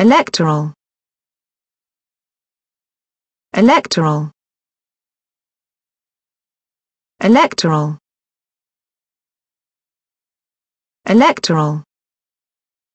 electoral electoral electoral electoral